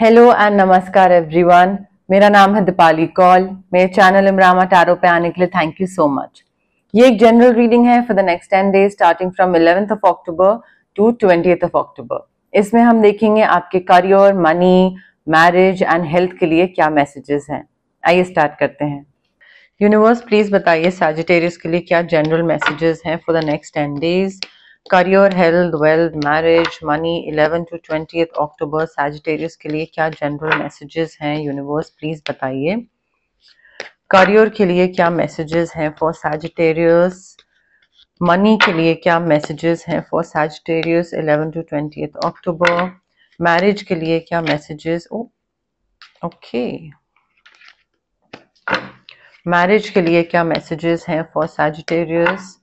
Hello and नमस्कार everyone मेरा नाम है दीपाली कौल मेरे चैनल इमरामा टारो पे आने के लिए थैंक यू सो मच ये एक जनरल रीडिंग है for the next ten days starting from eleventh of October to twenty of October इसमें हम देखेंगे आपके career money marriage and health के लिए क्या मैसेजेस हैं आइए स्टार्ट करते हैं यूनिवर्स प्लीज बताइए सैजिटेरियस के लिए क्या जनरल मैसेजेस हैं for the next ten days career health wealth marriage money 11 to 20 October Sagittarius के लिए क्या जनरल मैसेजेस हैं यूनिवर्स प्लीज बताइए करियर के लिए क्या मैसेजेस हैं फॉर सैजिटेरियस मनी के लिए क्या मैसेजेस हैं for Sagittarius 11 to twenty October marriage के लिए क्या मैसेजेस ओके मैरिज के लिए क्या मैसेजेस हैं फॉर सैजिटेरियस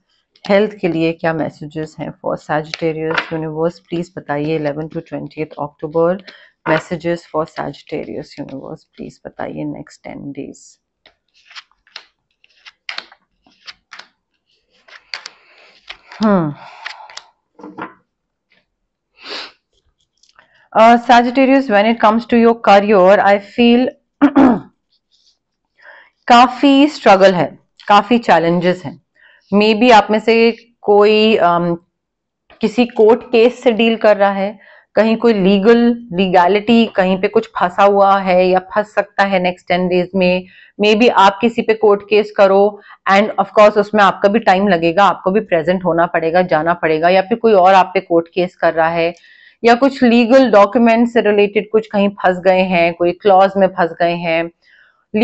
हेल्थ के लिए क्या मैसेजेस हैं फॉर सैजिटेरियस यूनिवर्स प्लीज बताइए eleven to twenty October messages for Sagittarius universe please बताइए next ten days Sagittarius when it comes to your career I feel काफी स्ट्रगल है काफी चैलेंजेस हैं मे बी आप में से कोई um, किसी कोर्ट केस से डील कर रहा है कहीं कोई लीगल लीगैलिटी कहीं पे कुछ फंसा हुआ है या फंस सकता है नेक्स्ट टेन डेज में मे बी आप किसी पे कोर्ट केस करो एंड ऑफ कोर्स उसमें आपका भी टाइम लगेगा आपको भी प्रेजेंट होना पड़ेगा जाना पड़ेगा या फिर कोई और आप पे कोर्ट केस कर रहा है या कुछ लीगल डॉक्यूमेंट से रिलेटेड कुछ कहीं फंस गए हैं कोई क्लॉज में फंस गए हैं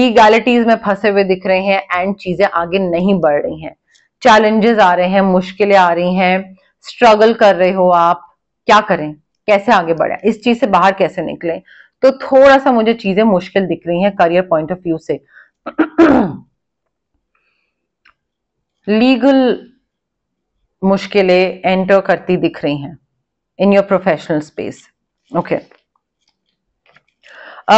लीगैलिटीज में फंसे हुए दिख रहे हैं एंड चीजें आगे नहीं बढ़ रही हैं चैलेंजेस आ रहे हैं मुश्किलें आ रही हैं स्ट्रगल कर रहे हो आप क्या करें कैसे आगे बढ़े इस चीज से बाहर कैसे निकले तो थोड़ा सा मुझे चीजें मुश्किल दिख रही हैं करियर पॉइंट ऑफ व्यू से लीगल मुश्किलें एंटर करती दिख रही हैं in your professional space okay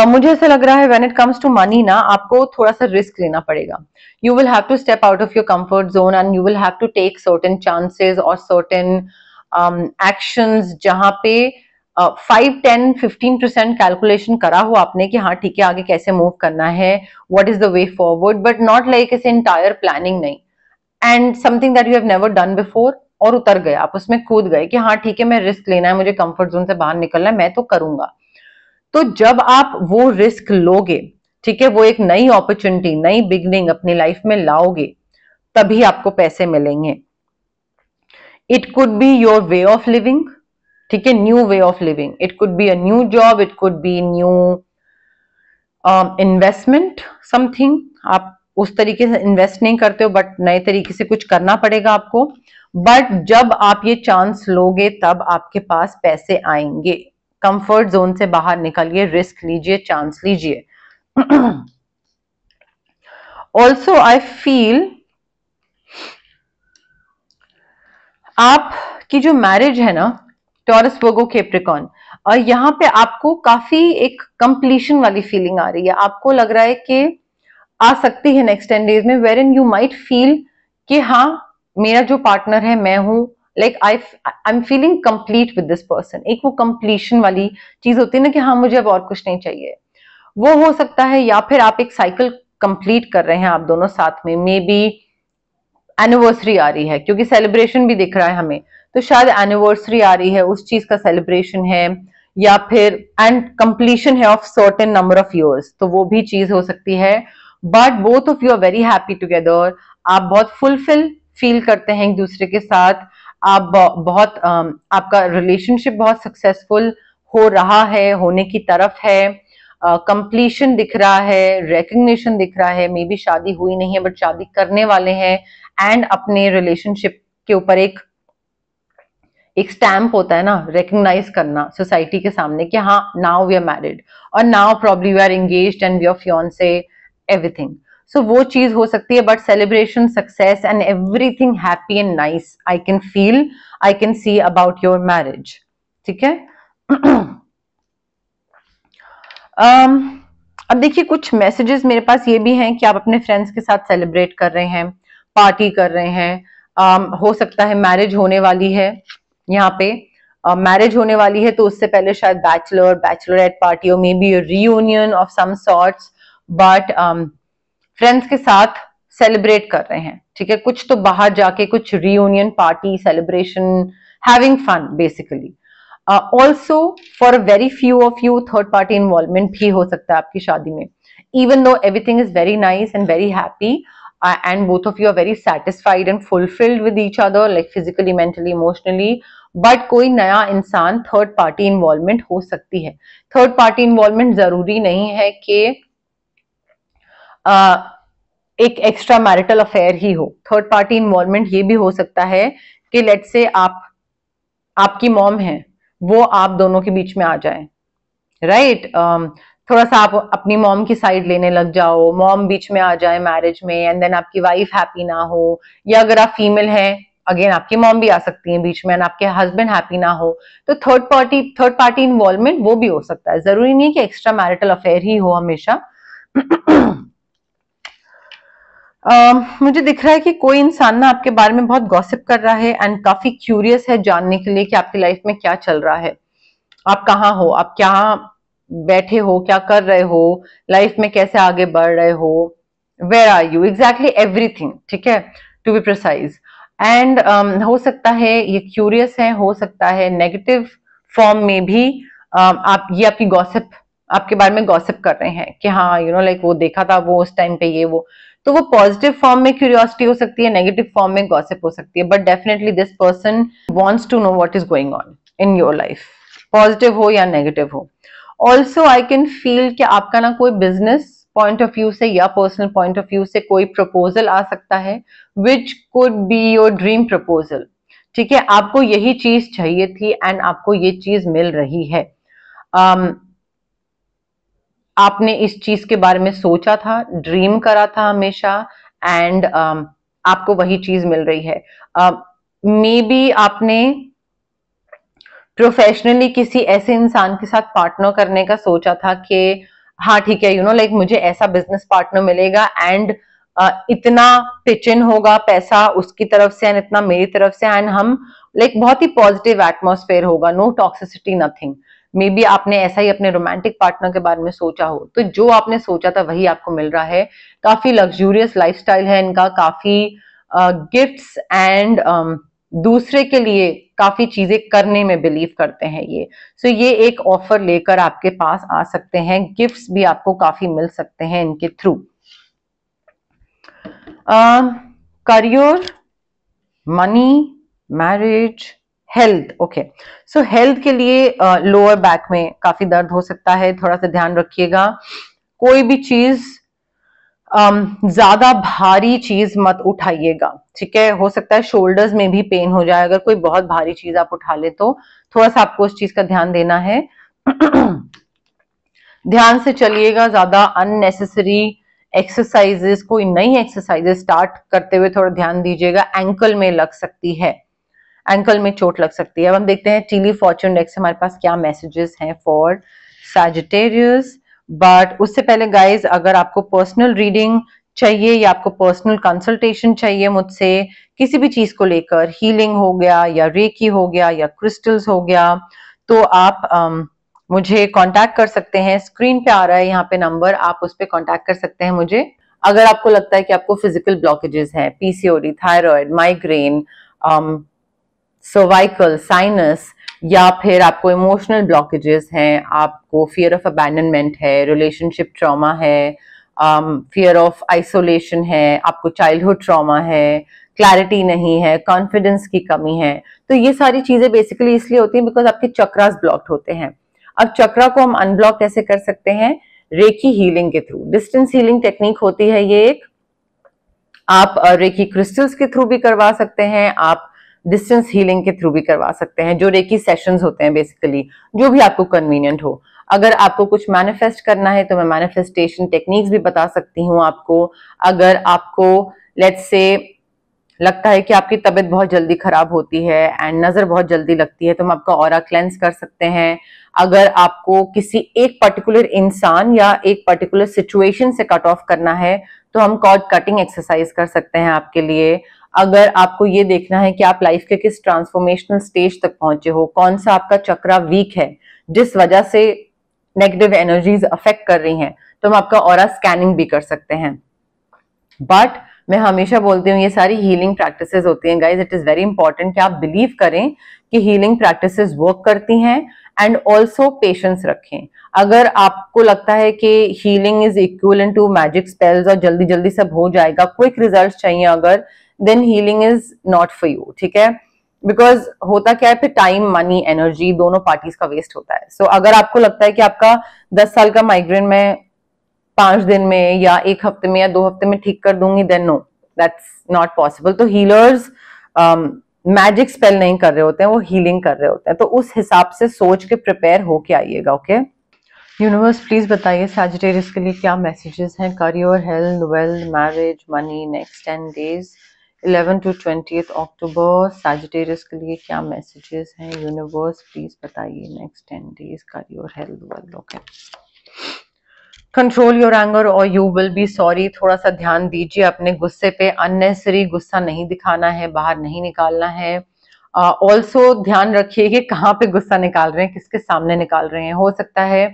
मुझे ऐसा लग रहा है when it comes to money ना आपको थोड़ा सा रिस्क लेना पड़ेगा you will have to step out of your comfort zone and you will have to take certain chances और सर्टेन एक्शंस जहां पे five ten fifteen percent calculation करा हो आपने कि हाँ ठीक है आगे कैसे मूव करना है what is the way forward but not like इस इंटायर प्लानिंग नहीं and something that you have never done before और उतर गए आप उसमें कूद गए कि हाँ ठीक है मैं रिस्क लेना है मुझे कंफर्ट जोन से बाहर निकलना है मैं तो करूंगा तो जब आप वो रिस्क लोगे ठीक है वो एक नई अपॉर्चुनिटी नई बिगनिंग अपनी लाइफ में लाओगे तभी आपको पैसे मिलेंगे it could be your way of living ठीक है new way of living it could be a new job it could be new investment something आप उस तरीके से इन्वेस्ट नहीं करते हो बट नए तरीके से कुछ करना पड़ेगा आपको बट जब आप ये चांस लोगे तब आपके पास पैसे आएंगे कंफर्ट जोन से बाहर निकलिए रिस्क लीजिए चांस लीजिए ऑल्सो आई फील आप की जो मैरिज है ना टॉरस वर्गो केप्रिकॉन और यहाँ पे आपको काफी एक कंप्लीशन वाली फीलिंग आ रही है आपको लग रहा है कि आ सकती है नेक्स्ट टेन डेज में wherein you might feel कि हाँ मेरा जो पार्टनर है मैं हूं like I I am feeling complete with this person एक वो कंप्लीशन वाली चीज होती है ना कि हाँ मुझे अब और कुछ नहीं चाहिए वो हो सकता है या फिर आप एक साइकिल कंप्लीट कर रहे हैं आप दोनों साथ में मे बी एनिवर्सरी आ रही है क्योंकि सेलिब्रेशन भी दिख रहा है हमें तो शायद एनिवर्सरी आ रही है उस चीज का सेलिब्रेशन है या फिर एंड कंप्लीशन है of certain number of years तो वो भी चीज हो सकती है but both of you are very happy together आप बहुत फुलफिल फील करते हैं एक दूसरे के साथ आप बहुत आपका रिलेशनशिप बहुत सक्सेसफुल हो रहा है होने की तरफ है कंप्लीशन uh, दिख रहा है रिकग्निशन दिख रहा है मे बी शादी हुई नहीं है बट शादी करने वाले हैं एंड अपने रिलेशनशिप के ऊपर एक एक स्टैम्प होता है ना रिकग्नाइज करना सोसाइटी के सामने कि हाँ नाउ वी आर मैरिड और now probably we are engage and we are फ्योन से एवरीथिंग सो so, वो चीज हो सकती है but celebration success and everything happy and nice I can feel I can see about your marriage ठीक है um, अब देखिए कुछ मैसेजेस मेरे पास ये भी हैं कि आप अपने फ्रेंड्स के साथ सेलिब्रेट कर रहे हैं पार्टी कर रहे हैं um, हो सकता है मैरिज होने वाली है यहाँ पे मैरिज uh, होने वाली है तो उससे पहले शायद बैचलर बैचलर एट पार्टी और maybe reunion of some sorts but friends के साथ सेलिब्रेट कर रहे हैं ठीक है कुछ तो बाहर जाके कुछ reunion party celebration having fun basically also for very few of you third party involvement भी हो सकता है आपकी शादी में even though everything is very nice and very happy and both of you are very satisfied and fulfilled with each other like physically mentally emotionally but कोई नया इंसान थर्ड पार्टी इन्वॉल्वमेंट हो सकती है थर्ड पार्टी इन्वॉल्वमेंट जरूरी नहीं है कि एक एक्स्ट्रा मैरिटल अफेयर ही हो थर्ड पार्टी इन्वॉल्वमेंट ये भी हो सकता है कि लेट से आप आपकी मॉम है वो आप दोनों के बीच में आ जाए राइट right? Um, थोड़ा सा आप अपनी मॉम की साइड लेने लग जाओ मॉम बीच में आ जाए मैरिज में एंड देन आपकी वाइफ हैप्पी ना हो या अगर आप फीमेल हैं अगेन आपकी मॉम भी आ सकती है बीच में एंड आपके हस्बैंड हैप्पी ना हो तो third party third party involvement वो भी हो सकता है जरूरी नहीं कि एक्स्ट्रा मैरिटल अफेयर ही हो हमेशा Uh, मुझे दिख रहा है कि कोई इंसान ना आपके बारे में बहुत गॉसिप कर रहा है एंड काफी क्यूरियस है जानने के लिए कि आपकी लाइफ में क्या चल रहा है आप कहाँ हो आप क्या बैठे हो क्या कर रहे हो लाइफ में कैसे आगे बढ़ रहे हो where are you exactly everything ठीक है टू बी प्रिसाइज एंड हो सकता है ये क्यूरियस है हो सकता है नेगेटिव फॉर्म में भी uh, आप ये आपकी गॉसिप आपके बारे में गॉसिप कर रहे हैं कि हाँ यू नो लाइक वो देखा था वो उस टाइम पे ये वो तो वो पॉजिटिव फॉर्म में क्यूरियोसिटी हो सकती है नेगेटिव फॉर्म में गॉसिप हो सकती है but definitely this person wants to know what is going on in your life positive हो या नेगेटिव हो ऑल्सो आई कैन फील कि आपका ना कोई बिजनेस पॉइंट ऑफ व्यू से या पर्सनल पॉइंट ऑफ व्यू से कोई प्रपोजल आ सकता है which could be your dream proposal ठीक है आपको यही चीज चाहिए थी एंड आपको ये चीज मिल रही है um, आपने इस चीज के बारे में सोचा था ड्रीम करा था हमेशा एंड uh, um, आपको वही चीज मिल रही है मे uh, बी आपने प्रोफेशनली किसी ऐसे इंसान के साथ पार्टनर करने का सोचा था कि हाँ ठीक है यू नो लाइक मुझे ऐसा बिजनेस पार्टनर मिलेगा एंड uh, इतना पिचिन होगा पैसा उसकी तरफ से एंड इतना मेरी तरफ से एंड हम लाइक like, बहुत ही पॉजिटिव एटमोसफेयर होगा no toxicity nothing may be आपने ऐसा ही अपने रोमांटिक पार्टनर के बारे में सोचा हो तो जो आपने सोचा था वही आपको मिल रहा है काफी लग्जूरियस लाइफस्टाइल है इनका काफी गिफ्ट्स uh, एंड um, दूसरे के लिए काफी चीजें करने में बिलीव करते हैं ये सो so, ये एक ऑफर लेकर आपके पास आ सकते हैं गिफ्ट्स भी आपको काफी मिल सकते हैं इनके through career money marriage health okay so health के लिए लोअर uh, बैक में काफी दर्द हो सकता है थोड़ा सा ध्यान रखिएगा कोई भी चीज um, ज्यादा भारी चीज मत उठाइएगा ठीक है हो सकता है शोल्डर्स में भी पेन हो जाए अगर कोई बहुत भारी चीज आप उठा ले तो थोड़ा सा आपको उस चीज का ध्यान देना है ध्यान से चलिएगा ज्यादा अननेसेसरी एक्सरसाइजेस कोई नई एक्सरसाइजेस स्टार्ट करते हुए थोड़ा ध्यान दीजिएगा एंकल में लग सकती है एंकल में चोट लग सकती है अब हम देखते हैं टीली फॉर्चून डेक्स हमारे पास क्या मैसेजेस हैं फॉर सैजिटेरियस बट उससे पहले गाइज अगर आपको पर्सनल रीडिंग चाहिए या आपको पर्सनल कंसल्टेशन चाहिए मुझसे किसी भी चीज को लेकर हीलिंग हो गया या रेकी हो गया या क्रिस्टल्स हो गया तो आप um, मुझे कांटेक्ट कर सकते हैं स्क्रीन पे आ रहा है यहाँ पे नंबर आप उस पर कॉन्टेक्ट कर सकते हैं मुझे अगर आपको लगता है कि आपको फिजिकल ब्लॉकेजेस हैं PCOD thyroid migraine cervical sinus या फिर आपको इमोशनल ब्लॉकेजेस हैं आपको फियर ऑफ अबैंडनमेंट है रिलेशनशिप ट्रॉमा है फियर ऑफ आइसोलेशन है आपको चाइल्डहुड ट्रॉमा है क्लैरिटी नहीं है कॉन्फिडेंस की कमी है तो ये सारी चीज़ें बेसिकली इसलिए होती हैं बिकॉज आपके चक्रास ब्लॉक्ड होते हैं अब चक्रा को हम अनब्लॉक कैसे कर सकते हैं रेकी हीलिंग के थ्रू डिस्टेंस हीलिंग टेक्निक होती है ये एक आप रेकी uh, क्रिस्टल्स के थ्रू भी करवा सकते हैं आप डिस्टेंस हीलिंग के थ्रू भी करवा सकते हैं जो रेकी सेशंस होते हैं बेसिकली जो भी आपको कन्वीनियंट हो अगर आपको कुछ मैनिफेस्ट करना है तो मैं मैनिफेस्टेशन टेक्निक्स भी बता सकती हूँ आपको अगर आपको लेट से लगता है कि आपकी तबीयत बहुत जल्दी खराब होती है एंड नज़र बहुत जल्दी लगती है तो हम आपका और क्लेंस कर सकते हैं अगर आपको किसी एक पर्टिकुलर इंसान या एक पर्टिकुलर सिचुएशन से कट ऑफ करना है तो हम कॉर्ड कटिंग एक्सरसाइज कर सकते हैं आपके लिए अगर आपको ये देखना है कि आप लाइफ के किस ट्रांसफॉर्मेशनल स्टेज तक पहुंचे हो कौन सा आपका चक्रा वीक है जिस वजह से नेगेटिव एनर्जीज अफेक्ट कर रही हैं तो हम आपका और स्कैनिंग भी कर सकते हैं बट मैं हमेशा बोलती हूँ ये सारी हीलिंग प्रैक्टिसेस होती हैं guys it is very important कि आप बिलीव करें कि हीलिंग प्रैक्टिसेस वर्क करती हैं एंड ऑल्सो पेशेंस रखें अगर आपको लगता है कि healing is equal to magic spells और जल्दी जल्दी सब हो जाएगा क्विक रिजल्ट चाहिए अगर then healing is not for you ठीक है बिकॉज होता क्या है फिर टाइम मनी एनर्जी दोनों पार्टीज का वेस्ट होता है सो so, अगर आपको लगता है कि आपका दस साल का माइग्रेन में पांच दिन में या एक हफ्ते में या दो हफ्ते में ठीक कर दूंगी then no that's not possible तो हीलर्स मैजिक स्पेल नहीं कर रहे होते हैं वो हीलिंग कर रहे होते हैं तो उस हिसाब से सोच के प्रिपेयर होके आइएगा ओके यूनिवर्स प्लीज बताइए सैजिटेरियस के लिए क्या मैसेजेस हैं career health wealth marriage money next ten days eleven to twenty October Sagittarius के लिए क्या मैसेजेस हैं यूनिवर्स प्लीज बताइए नेक्स्ट टेन डेज का your health world okay control your anger और यू विल बी सॉरी थोड़ा सा ध्यान दीजिए अपने गुस्से पे अननेसरी गुस्सा नहीं दिखाना है बाहर नहीं निकालना है ऑल्सो uh, ध्यान रखिए कि कहाँ पे गुस्सा निकाल रहे हैं किसके सामने निकाल रहे हैं हो सकता है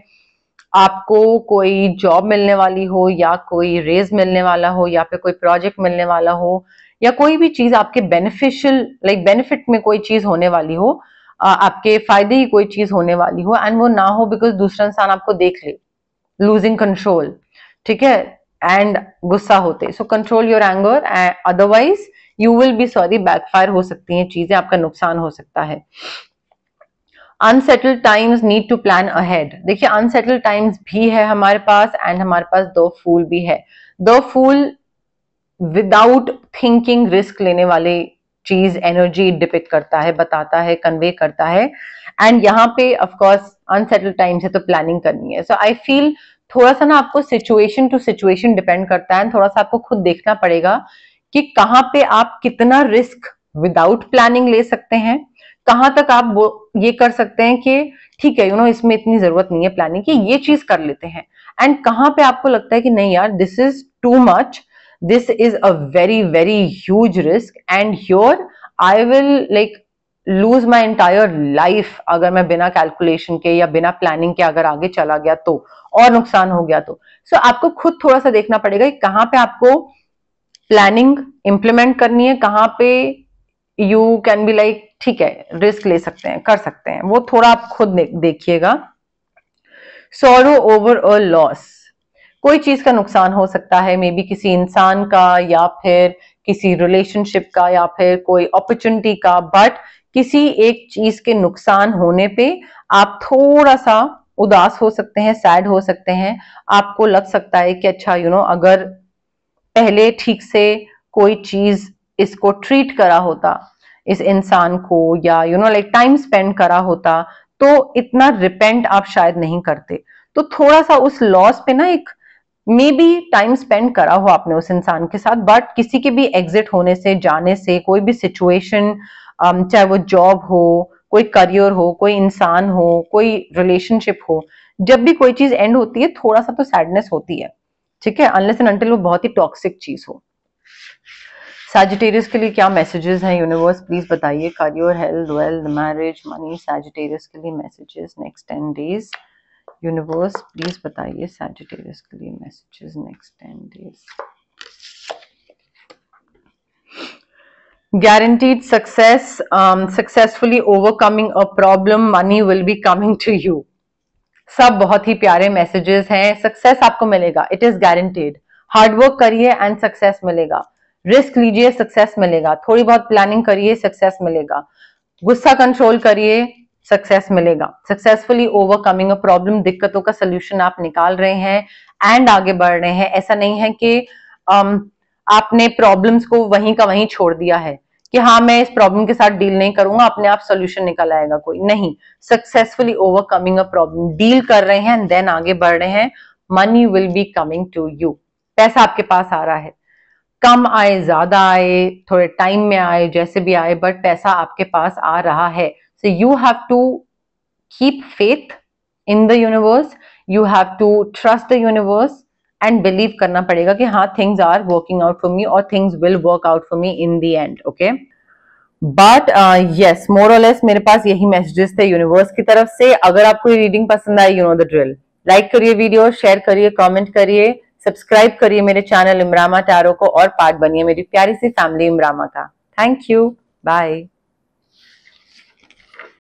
आपको कोई जॉब मिलने वाली हो या कोई रेज मिलने वाला हो या फिर कोई प्रोजेक्ट मिलने वाला हो या कोई भी चीज आपके बेनिफिशियल लाइक बेनिफिट में कोई चीज होने वाली हो आपके फायदे ही कोई चीज होने वाली हो एंड वो ना हो बिकॉज दूसरा इंसान आपको देख ले लूजिंग कंट्रोल ठीक है एंड गुस्सा होते so control your anger otherwise you will be sorry backfire हो सकती हैं चीजें आपका नुकसान हो सकता है unsettle times need to plan ahead देखिए अनसेटल टाइम्स भी है हमारे पास एंड हमारे पास दो फूल भी है दो फूल विदाउट थिंकिंग रिस्क लेने वाले चीज एनर्जी डिपिक्ट करता है बताता है कन्वे करता है एंड यहाँ पे ऑफकोर्स अनसेटल टाइम्स है तो प्लानिंग करनी है सो आई फील थोड़ा सा ना आपको सिचुएशन टू सिचुएशन डिपेंड करता है थोड़ा सा आपको खुद देखना पड़ेगा कि कहाँ पे आप कितना रिस्क विदाउट प्लानिंग ले सकते हैं कहाँ तक आप वो ये कर सकते हैं कि ठीक है यू नो इसमें इतनी जरूरत नहीं है प्लानिंग की ये चीज कर लेते हैं एंड कहाँ पे आपको लगता है कि नहीं यार this is too much this is a very very huge risk and here i will like lose my entire life अगर मैं बिना कैलकुलेशन के या बिना प्लानिंग के अगर आगे चला गया तो और नुकसान हो गया तो सो so, आपको खुद थोड़ा सा देखना पड़ेगा कि कहाँ पे आपको प्लानिंग इंप्लीमेंट करनी है कहाँ पे यू कैन बी लाइक ठीक है रिस्क ले सकते हैं कर सकते हैं वो थोड़ा आप खुद देखिएगा सोरो ओवर अ लॉस कोई चीज का नुकसान हो सकता है मे बी किसी इंसान का या फिर किसी रिलेशनशिप का या फिर कोई अपॉर्चुनिटी का बट किसी एक चीज के नुकसान होने पे आप थोड़ा सा उदास हो सकते हैं सैड हो सकते हैं आपको लग सकता है कि अच्छा यू you नो know, अगर पहले ठीक से कोई चीज इसको ट्रीट करा होता इस इंसान को या you know like time spend करा होता तो इतना रिपेंट आप शायद नहीं करते तो थोड़ा सा उस लॉस पे ना एक मे बी टाइम स्पेंड करा हो आपने उस इंसान के साथ बट किसी के भी एग्जिट होने से जाने से कोई भी सिचुएशन um, चाहे वो जॉब हो कोई करियर हो कोई इंसान हो कोई रिलेशनशिप हो जब भी कोई चीज एंड होती है थोड़ा सा तो सैडनेस होती है ठीक है अनलेस एंड अंटिल वो बहुत ही टॉक्सिक चीज हो सैजिटेरियस के लिए क्या मैसेजेस हैं यूनिवर्स प्लीज बताइए career health wealth marriage money Sagittarius के लिए messages next ten days universe please बताइए सैजिटेरियस के लिए messages next ten days guaranteed success um, successfully overcoming a problem money will be coming to you सब बहुत ही प्यारे messages हैं success आपको मिलेगा इट इज गारंटेड हार्डवर्क करिए एंड सक्सेस मिलेगा रिस्क लीजिए सक्सेस मिलेगा थोड़ी बहुत प्लानिंग करिए सक्सेस मिलेगा गुस्सा कंट्रोल करिए सक्सेस मिलेगा सक्सेसफुली ओवरकमिंग अ प्रॉब्लम दिक्कतों का सोल्यूशन आप निकाल रहे हैं एंड आगे बढ़ रहे हैं ऐसा नहीं है कि um, आपने प्रॉब्लम्स को वहीं का वहीं छोड़ दिया है कि हाँ मैं इस प्रॉब्लम के साथ डील नहीं करूंगा अपने आप सोल्यूशन निकल आएगा कोई नहीं successfully overcoming a problem deal कर रहे हैं एंड देन आगे बढ़ रहे हैं money will be coming to you पैसा आपके पास आ रहा है कम आए ज्यादा आए थोड़े टाइम में आए जैसे भी आए बट पैसा आपके पास आ रहा है So you have to keep faith in the universe. You have to trust the universe and believe करना पड़ेगा कि हाँ things are working out for me or things will work out for me in the end. Okay. But yes more और less मेरे पास यही messages थे universe की तरफ से अगर आपको ये रीडिंग पसंद आई you know the drill like करिए वीडियो शेयर करिए कॉमेंट करिए सब्सक्राइब करिए मेरे चैनल इमरामा टैरो को और पार्ट बनिए मेरी प्यारी सी फैमिली इमरामा का थैंक यू बाय